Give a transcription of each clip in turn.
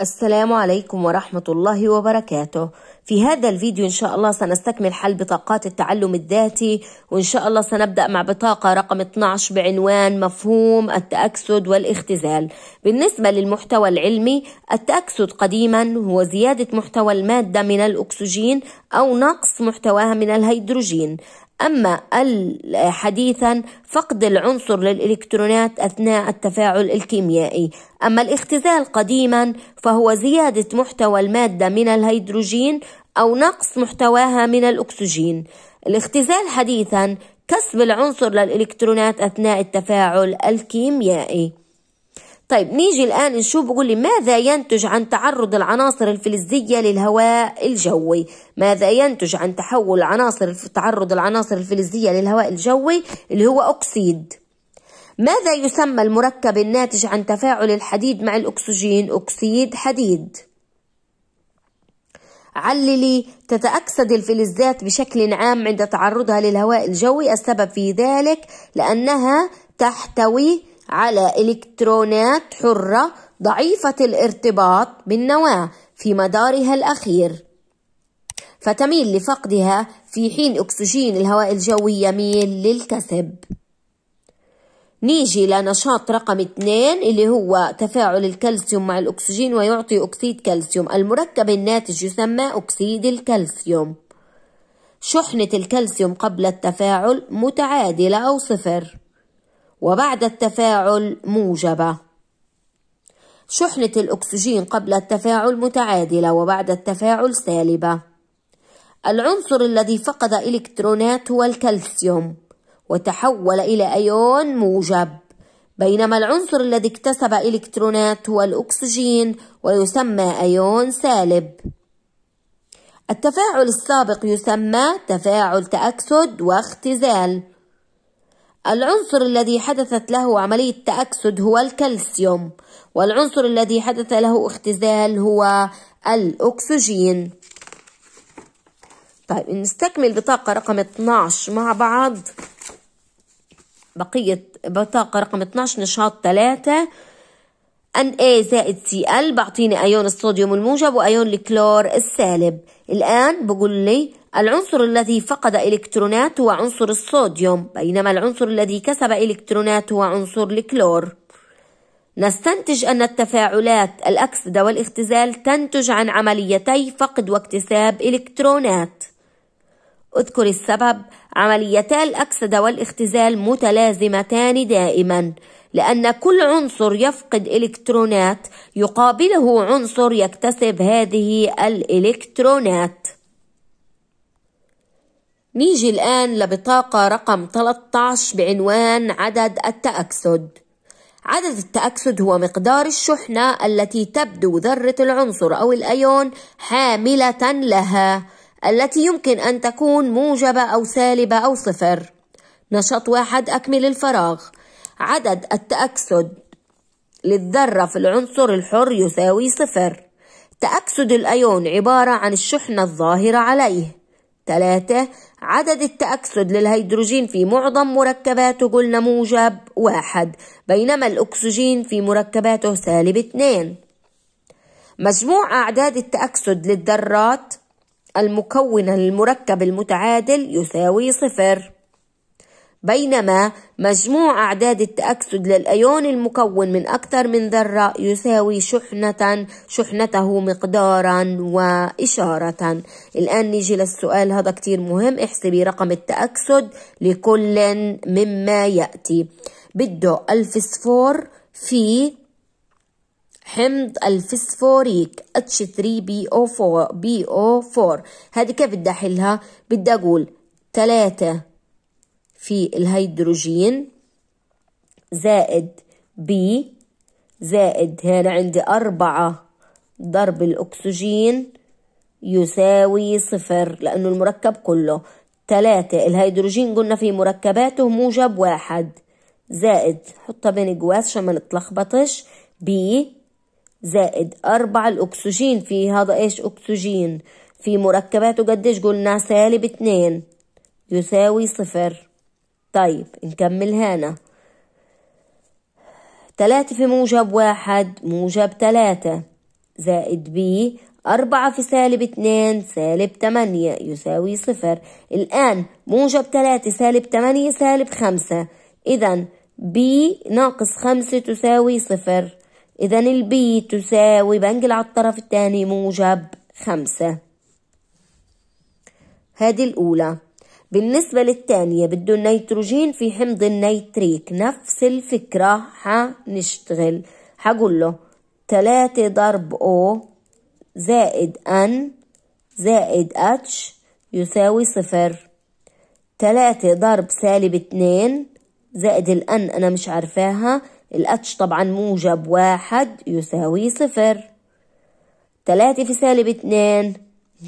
السلام عليكم ورحمة الله وبركاته في هذا الفيديو إن شاء الله سنستكمل حل بطاقات التعلم الذاتي وإن شاء الله سنبدأ مع بطاقة رقم 12 بعنوان مفهوم التأكسد والاختزال بالنسبة للمحتوى العلمي التأكسد قديما هو زيادة محتوى المادة من الأكسجين أو نقص محتواها من الهيدروجين أما حديثا فقد العنصر للإلكترونات أثناء التفاعل الكيميائي أما الاختزال قديما فهو زيادة محتوى المادة من الهيدروجين أو نقص محتواها من الأكسجين الاختزال حديثا كسب العنصر للإلكترونات أثناء التفاعل الكيميائي طيب نيجي الآن نشوف بقول لي ماذا ينتج عن تعرض العناصر الفلزية للهواء الجوي ماذا ينتج عن تحول عناصر تعرض العناصر الفلزية للهواء الجوي اللي هو أكسيد ماذا يسمى المركب الناتج عن تفاعل الحديد مع الأكسجين أكسيد حديد عللي تتأكسد الفلزات بشكل عام عند تعرضها للهواء الجوي السبب في ذلك لأنها تحتوي على إلكترونات حرة ضعيفة الارتباط بالنواة في مدارها الأخير فتميل لفقدها في حين أكسجين الهواء الجوي يميل للكسب نيجي لنشاط رقم اثنين اللي هو تفاعل الكالسيوم مع الأكسجين ويعطي أكسيد كالسيوم المركب الناتج يسمى أكسيد الكالسيوم شحنة الكالسيوم قبل التفاعل متعادلة أو صفر وبعد التفاعل موجبة شحنة الأكسجين قبل التفاعل متعادلة وبعد التفاعل سالبة العنصر الذي فقد إلكترونات هو الكالسيوم وتحول إلى أيون موجب بينما العنصر الذي اكتسب إلكترونات هو الأكسجين ويسمى أيون سالب التفاعل السابق يسمى تفاعل تأكسد واختزال العنصر الذي حدثت له عملية تأكسد هو الكالسيوم والعنصر الذي حدث له اختزال هو الأكسجين طيب نستكمل بطاقة رقم 12 مع بعض بقية بطاقة رقم 12 نشاط 3 ان اي زائد سي ال بعطيني ايون الصوديوم الموجب وايون الكلور السالب الان بقول لي العنصر الذي فقد إلكترونات هو عنصر الصوديوم بينما العنصر الذي كسب إلكترونات هو عنصر الكلور نستنتج أن التفاعلات الأكسدة والاختزال تنتج عن عمليتي فقد واكتساب إلكترونات اذكر السبب عمليتا الأكسدة والاختزال متلازمتان دائما لأن كل عنصر يفقد إلكترونات يقابله عنصر يكتسب هذه الإلكترونات نيجي الآن لبطاقة رقم 13 بعنوان عدد التأكسد عدد التأكسد هو مقدار الشحنة التي تبدو ذرة العنصر أو الأيون حاملة لها التي يمكن أن تكون موجبة أو سالبة أو صفر نشاط واحد أكمل الفراغ عدد التأكسد للذرة في العنصر الحر يساوي صفر تأكسد الأيون عبارة عن الشحنة الظاهرة عليه 3 عدد التأكسد للهيدروجين في معظم مركباته قلنا موجب واحد بينما الأكسجين في مركباته سالب اتنين مجموع أعداد التأكسد للذرات المكونة للمركب المتعادل يساوي صفر بينما مجموع أعداد التأكسد للأيون المكون من أكثر من ذرة يساوي شحنة شحنته مقدارا وإشارة الآن نيجي للسؤال هذا كتير مهم احسبي رقم التأكسد لكل مما يأتي بده الفسفور في حمض الفسفوريك H3BO4 4 هذه كيف بدي أحلها؟ بدي أقول 3 في الهيدروجين زائد بي زائد هنا عندي أربعة ضرب الأكسجين يساوي صفر لأنه المركب كله تلاتة الهيدروجين قلنا في مركباته موجب واحد زائد حطها بين جواز عشان ما نتلخبطش بي زائد أربعة الأكسجين في هذا إيش أكسجين في مركباته قديش قلنا سالب اتنين يساوي صفر طيب نكمل هنا تلاتة في موجب واحد موجب تلاتة زائد ب أربعة في سالب اتنين سالب تمانية يساوي صفر الآن موجب تلاتة سالب تمانية سالب خمسة إذا ب ناقص خمسة تساوي صفر إذا البي تساوي بنقل على الطرف الثاني موجب خمسة هذه الأولى بالنسبة للتانية بده النيتروجين في حمض النيتريك نفس الفكرة حنشتغل حقول له تلاتة ضرب أو زائد أن زائد أتش يساوي صفر تلاتة ضرب سالب اتنين زائد الأن أنا مش عارفاها الأتش طبعا موجب واحد يساوي صفر تلاتة في سالب اتنين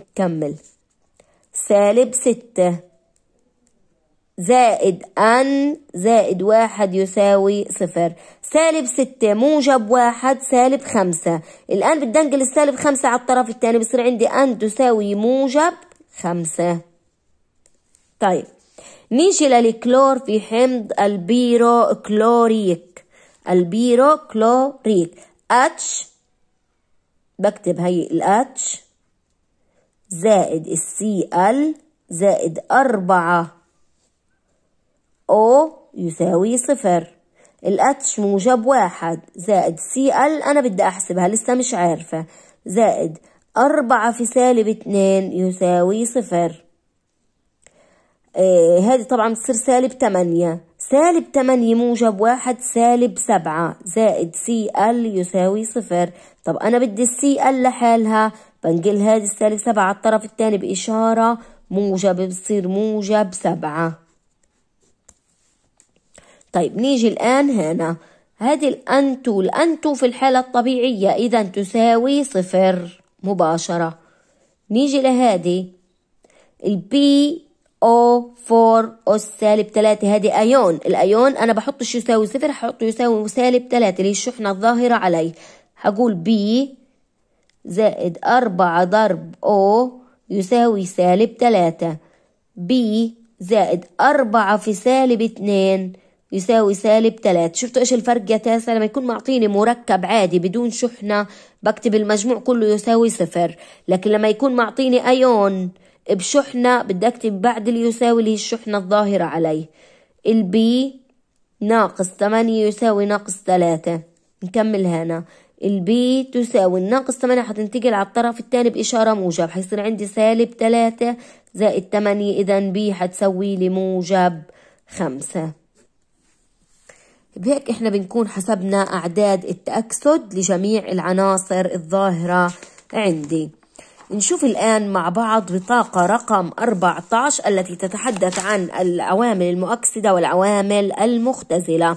نكمل سالب ستة زائد أن زائد واحد يساوي صفر سالب ستة موجب واحد سالب خمسة الآن بدي أنقل السالب خمسة على الطرف الثاني بصير عندي أن تساوي موجب خمسة طيب نيجي للكلور في حمض البيرو كلوريك البيرو كلوريك اتش بكتب هي الاتش زائد السي ال زائد أربعة O يساوي صفر الاتش موجب واحد زائد سي ال أنا بدي أحسبها لسه مش عارفة زائد أربعة في سالب اتنين يساوي صفر آه هذه طبعا بتصير سالب تمانية سالب تمانية موجب واحد سالب سبعة زائد سي ال يساوي صفر طب أنا بدي السي ال لحالها بنقل هذه السالب سبعة على الطرف الثاني بإشارة موجب بصير موجب سبعة طيب نيجي الآن هنا هذه الأنتو الأنتو في الحالة الطبيعية إذا تساوي صفر مباشرة نيجي لهذه البي او 4 اس سالب ثلاثة هذه ايون الايون انا بحطش يساوي صفر هحطه يساوي سالب ثلاثة اللي الشحنه الظاهره عليه هقول بي زائد أربعة ضرب او يساوي سالب ثلاثة بي زائد أربعة في سالب اثنين يساوي سالب 3 شفتوا ايش الفرق يا تاسع لما يكون معطيني مركب عادي بدون شحنة بكتب المجموع كله يساوي صفر لكن لما يكون معطيني ايون بشحنة بدي اكتب بعد اللي يساوي اللي الشحنة الظاهرة عليه البي ناقص 8 يساوي ناقص 3 نكمل هنا البي تساوي ناقص 8 حتنتقل على الطرف الثاني بإشارة موجب حيصير عندي سالب 3 زائد 8 إذا بي حتسوي لي موجب 5 بهيك طيب احنا بنكون حسبنا اعداد التأكسد لجميع العناصر الظاهرة عندي نشوف الآن مع بعض بطاقة رقم 14 التي تتحدث عن العوامل المؤكسدة والعوامل المختزلة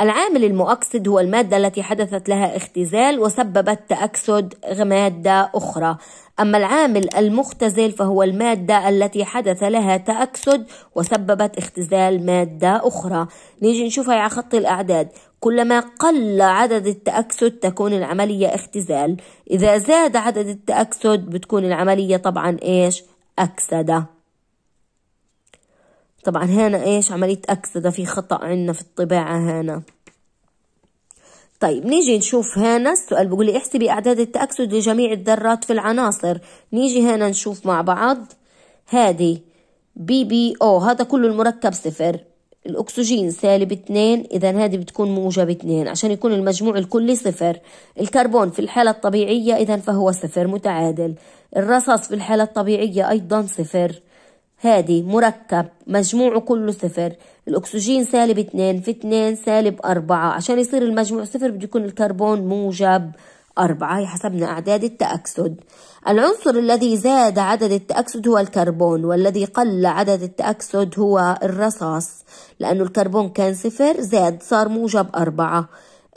العامل المؤكسد هو المادة التي حدثت لها اختزال وسببت تأكسد مادة أخرى أما العامل المختزل فهو المادة التي حدث لها تأكسد وسببت اختزال مادة أخرى نيجي نشوفها على خط الأعداد كلما قل عدد التأكسد تكون العملية اختزال إذا زاد عدد التأكسد بتكون العملية طبعا إيش أكسدة طبعا هنا ايش عملية اكسدة في خطأ عندنا في الطباعة هنا طيب نيجي نشوف هنا السؤال بيقول لي احسبي اعداد التأكسد لجميع الذرات في العناصر نيجي هنا نشوف مع بعض هذه بي بي او هذا كله المركب صفر الأكسجين سالب اتنين إذا هذه بتكون موجب اتنين عشان يكون المجموع الكلي صفر الكربون في الحالة الطبيعية إذا فهو صفر متعادل الرصاص في الحالة الطبيعية أيضا صفر هادي مركب مجموعه كله صفر الأكسجين سالب اتنين في اتنين سالب أربعة عشان يصير المجموع صفر بده يكون الكربون موجب أربعة هي حسبنا أعداد التأكسد العنصر الذي زاد عدد التأكسد هو الكربون والذي قل عدد التأكسد هو الرصاص لأنه الكربون كان صفر زاد صار موجب أربعة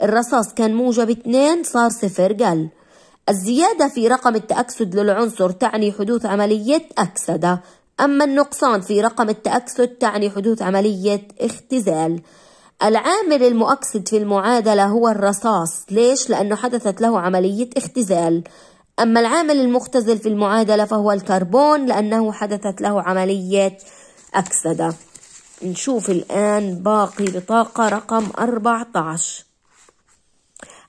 الرصاص كان موجب اثنين صار صفر قل الزيادة في رقم التأكسد للعنصر تعني حدوث عملية أكسدة أما النقصان في رقم التأكسد تعني حدوث عملية اختزال العامل المؤكسد في المعادلة هو الرصاص ليش؟ لأنه حدثت له عملية اختزال أما العامل المختزل في المعادلة فهو الكربون لأنه حدثت له عملية أكسدة نشوف الآن باقي بطاقة رقم 14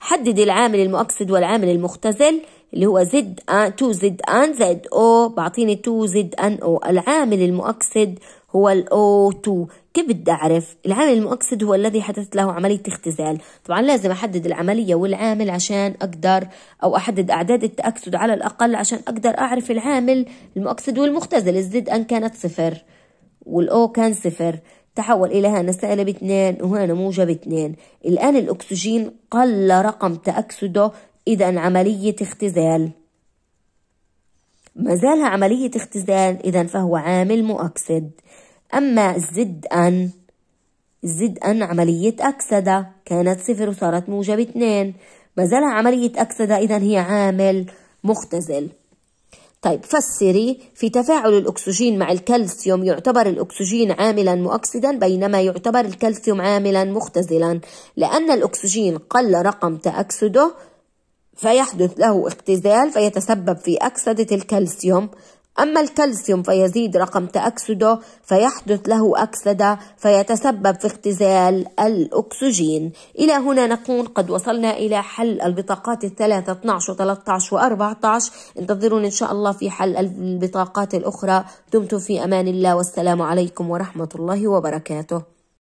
حدد العامل المؤكسد والعامل المختزل اللي هو زد ان تو زد ان زد او بعطيني تو زد ان او العامل المؤكسد هو الاو تو كيف بدي اعرف العامل المؤكسد هو الذي حدثت له عمليه اختزال طبعا لازم احدد العمليه والعامل عشان اقدر او احدد اعداد التاكسد على الاقل عشان اقدر اعرف العامل المؤكسد والمختزل الزد ان كانت صفر والاو كان صفر تحول إلى هنا سالب اثنين وهنا موجب اثنين الآن الأكسجين قل رقم تأكسده إذا عملية اختزال ما زال عملية اختزال إذا فهو عامل مؤكسد أما الزد أن الزد أن عملية أكسدة كانت صفر وصارت موجب اثنين ما زال عملية أكسدة إذا هي عامل مختزل طيب فسري في تفاعل الأكسجين مع الكالسيوم يعتبر الأكسجين عاملا مؤكسدا بينما يعتبر الكالسيوم عاملا مختزلا لأن الأكسجين قل رقم تأكسده فيحدث له اختزال فيتسبب في أكسدة الكالسيوم أما الكالسيوم فيزيد رقم تأكسده فيحدث له أكسدة فيتسبب في اختزال الأكسجين إلى هنا نكون قد وصلنا إلى حل البطاقات الثلاثة 12 و 13 و 14 انتظرون إن شاء الله في حل البطاقات الأخرى دمتم في أمان الله والسلام عليكم ورحمة الله وبركاته